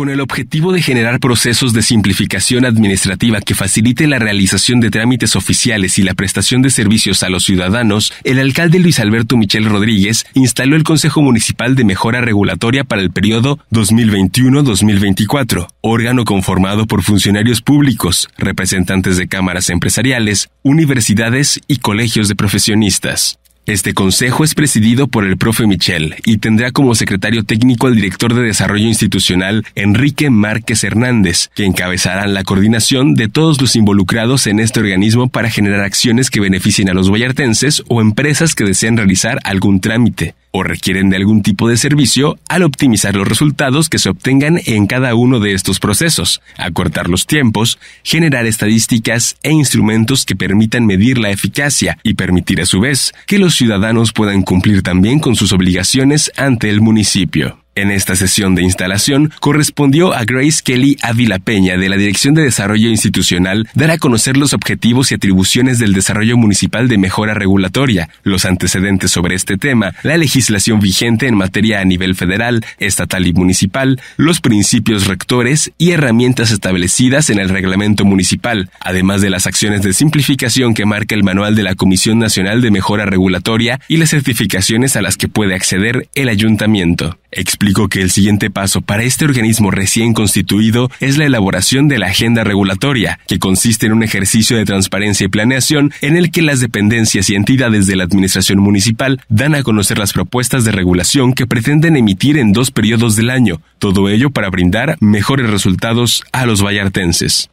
Con el objetivo de generar procesos de simplificación administrativa que facilite la realización de trámites oficiales y la prestación de servicios a los ciudadanos, el alcalde Luis Alberto Michel Rodríguez instaló el Consejo Municipal de Mejora Regulatoria para el periodo 2021-2024, órgano conformado por funcionarios públicos, representantes de cámaras empresariales, universidades y colegios de profesionistas. Este consejo es presidido por el profe Michel y tendrá como secretario técnico al director de desarrollo institucional Enrique Márquez Hernández, que encabezará la coordinación de todos los involucrados en este organismo para generar acciones que beneficien a los vallartenses o empresas que deseen realizar algún trámite o requieren de algún tipo de servicio al optimizar los resultados que se obtengan en cada uno de estos procesos, acortar los tiempos, generar estadísticas e instrumentos que permitan medir la eficacia y permitir a su vez que los ciudadanos puedan cumplir también con sus obligaciones ante el municipio. En esta sesión de instalación correspondió a Grace Kelly Ávila Peña de la Dirección de Desarrollo Institucional dar a conocer los objetivos y atribuciones del desarrollo municipal de mejora regulatoria, los antecedentes sobre este tema, la legislación vigente en materia a nivel federal, estatal y municipal, los principios rectores y herramientas establecidas en el reglamento municipal, además de las acciones de simplificación que marca el manual de la Comisión Nacional de Mejora Regulatoria y las certificaciones a las que puede acceder el ayuntamiento. Explico que el siguiente paso para este organismo recién constituido es la elaboración de la agenda regulatoria, que consiste en un ejercicio de transparencia y planeación en el que las dependencias y entidades de la administración municipal dan a conocer las propuestas de regulación que pretenden emitir en dos periodos del año, todo ello para brindar mejores resultados a los vallartenses.